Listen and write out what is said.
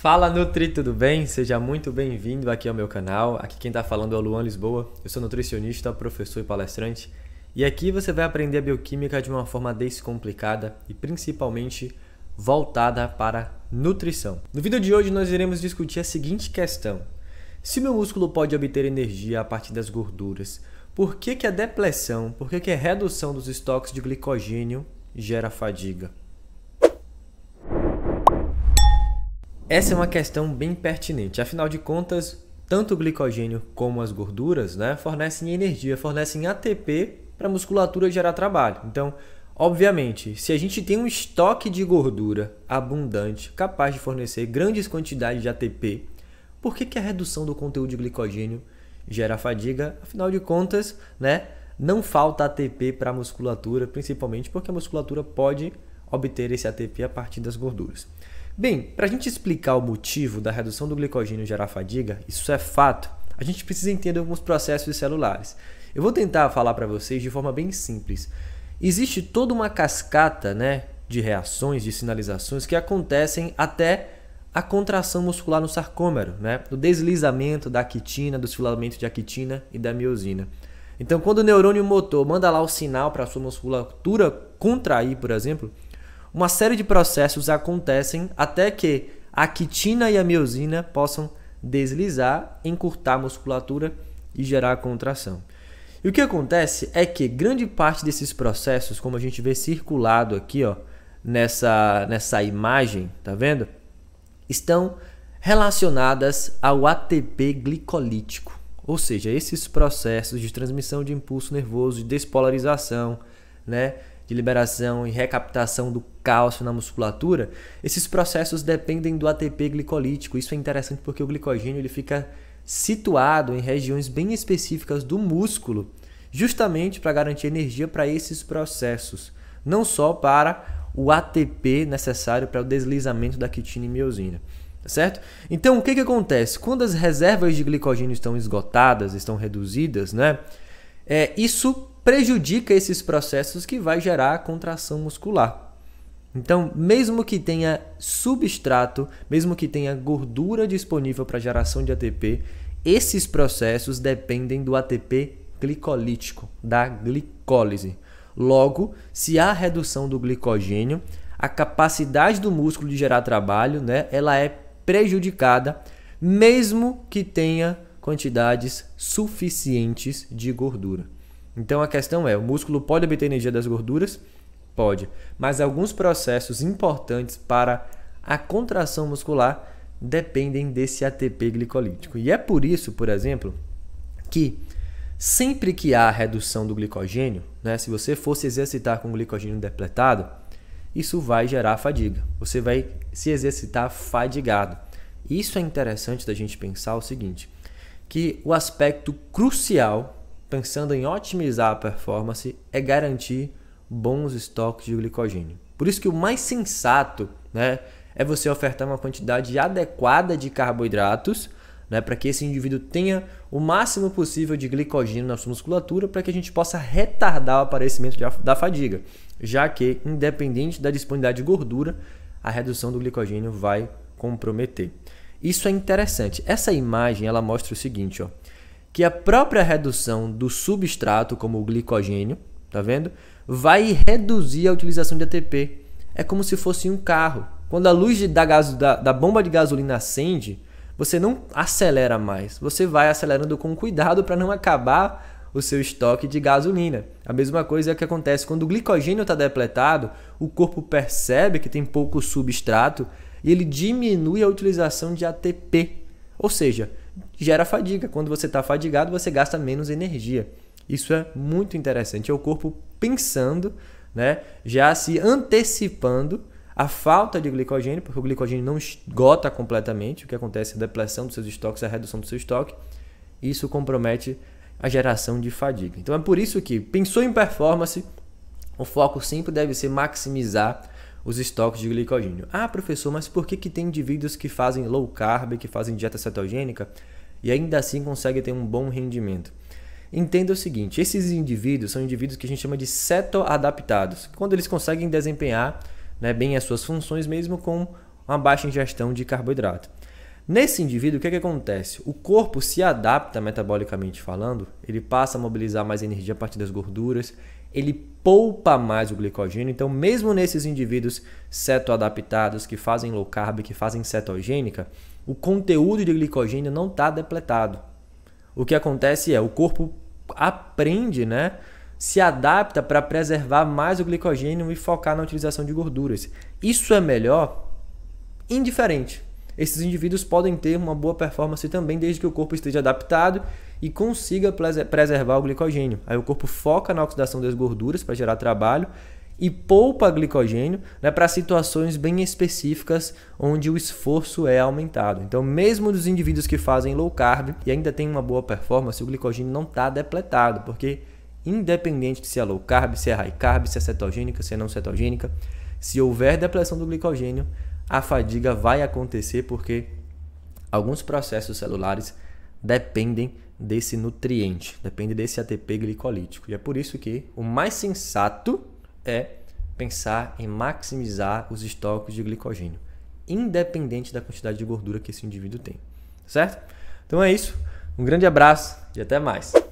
Fala Nutri, tudo bem? Seja muito bem-vindo aqui ao meu canal. Aqui quem está falando é o Luan Lisboa. Eu sou nutricionista, professor e palestrante. E aqui você vai aprender a bioquímica de uma forma descomplicada e principalmente voltada para nutrição. No vídeo de hoje nós iremos discutir a seguinte questão: se meu músculo pode obter energia a partir das gorduras, por que, que a depressão, por que, que a redução dos estoques de glicogênio gera fadiga? Essa é uma questão bem pertinente. Afinal de contas, tanto o glicogênio como as gorduras né, fornecem energia, fornecem ATP para a musculatura gerar trabalho. Então, obviamente, se a gente tem um estoque de gordura abundante, capaz de fornecer grandes quantidades de ATP, por que, que a redução do conteúdo de glicogênio gera fadiga? Afinal de contas, né, não falta ATP para a musculatura, principalmente porque a musculatura pode obter esse ATP a partir das gorduras. Bem, para a gente explicar o motivo da redução do glicogênio gerar fadiga, isso é fato, a gente precisa entender alguns processos celulares. Eu vou tentar falar para vocês de forma bem simples. Existe toda uma cascata né, de reações, de sinalizações que acontecem até a contração muscular no sarcômero, né? o deslizamento da actina, dos filamentos de actina e da miosina. Então, quando o neurônio motor manda lá o sinal para a sua musculatura contrair, por exemplo, uma série de processos acontecem até que a quitina e a miosina possam deslizar, encurtar a musculatura e gerar contração. E o que acontece é que grande parte desses processos, como a gente vê circulado aqui, ó, nessa nessa imagem, tá vendo? Estão relacionadas ao ATP glicolítico, ou seja, esses processos de transmissão de impulso nervoso, de despolarização, né? de liberação e recaptação do cálcio na musculatura, esses processos dependem do ATP glicolítico. Isso é interessante porque o glicogênio ele fica situado em regiões bem específicas do músculo, justamente para garantir energia para esses processos, não só para o ATP necessário para o deslizamento da quitina e miosina. Tá certo? Então, o que, que acontece? Quando as reservas de glicogênio estão esgotadas, estão reduzidas, né? é, isso prejudica esses processos que vai gerar contração muscular. Então, mesmo que tenha substrato, mesmo que tenha gordura disponível para geração de ATP, esses processos dependem do ATP glicolítico, da glicólise. Logo, se há redução do glicogênio, a capacidade do músculo de gerar trabalho, né, ela é prejudicada, mesmo que tenha quantidades suficientes de gordura. Então a questão é: o músculo pode obter energia das gorduras? Pode, mas alguns processos importantes para a contração muscular dependem desse ATP glicolítico. E é por isso, por exemplo, que sempre que há redução do glicogênio, né, se você fosse exercitar com glicogênio depletado, isso vai gerar fadiga. Você vai se exercitar fadigado. Isso é interessante da gente pensar o seguinte: que o aspecto crucial, pensando em otimizar a performance, é garantir bons estoques de glicogênio. Por isso que o mais sensato né, é você ofertar uma quantidade adequada de carboidratos né, para que esse indivíduo tenha o máximo possível de glicogênio na sua musculatura para que a gente possa retardar o aparecimento da fadiga, já que, independente da disponibilidade de gordura, a redução do glicogênio vai comprometer. Isso é interessante. Essa imagem ela mostra o seguinte, ó, que a própria redução do substrato, como o glicogênio, tá vendo? Vai reduzir a utilização de ATP. É como se fosse um carro. Quando a luz da, gaso, da, da bomba de gasolina acende, você não acelera mais. Você vai acelerando com cuidado para não acabar o seu estoque de gasolina. A mesma coisa é que acontece quando o glicogênio está depletado, o corpo percebe que tem pouco substrato e ele diminui a utilização de ATP. Ou seja, gera fadiga. Quando você está fadigado, você gasta menos energia. Isso é muito interessante. É o corpo pensando, né? já se antecipando a falta de glicogênio, porque o glicogênio não esgota completamente, o que acontece é a depressão dos seus estoques, a redução do seu estoque. Isso compromete a geração de fadiga. Então é por isso que pensou em performance, o foco sempre deve ser maximizar os estoques de glicogênio. Ah, professor, mas por que, que tem indivíduos que fazem low carb, que fazem dieta cetogênica e ainda assim conseguem ter um bom rendimento? Entenda o seguinte: esses indivíduos são indivíduos que a gente chama de cetoadaptados, quando eles conseguem desempenhar né, bem as suas funções mesmo com uma baixa ingestão de carboidrato. Nesse indivíduo, o que, é que acontece? O corpo se adapta metabolicamente falando, ele passa a mobilizar mais energia a partir das gorduras, ele poupa mais o glicogênio. Então, mesmo nesses indivíduos cetoadaptados que fazem low carb, que fazem cetogênica, o conteúdo de glicogênio não está depletado. O que acontece é o corpo aprende, né? Se adapta para preservar mais o glicogênio e focar na utilização de gorduras. Isso é melhor indiferente. Esses indivíduos podem ter uma boa performance também, desde que o corpo esteja adaptado e consiga preservar o glicogênio. Aí o corpo foca na oxidação das gorduras para gerar trabalho e poupa glicogênio né, para situações bem específicas onde o esforço é aumentado. Então, mesmo dos indivíduos que fazem low carb e ainda tem uma boa performance, o glicogênio não está depletado, porque independente se é low carb, se é high carb, se é cetogênica, se é não cetogênica, se houver depressão do glicogênio, a fadiga vai acontecer porque alguns processos celulares dependem desse nutriente, depende desse ATP glicolítico. E é por isso que o mais sensato é pensar em maximizar os estoques de glicogênio, independente da quantidade de gordura que esse indivíduo tem, certo? Então é isso. Um grande abraço e até mais.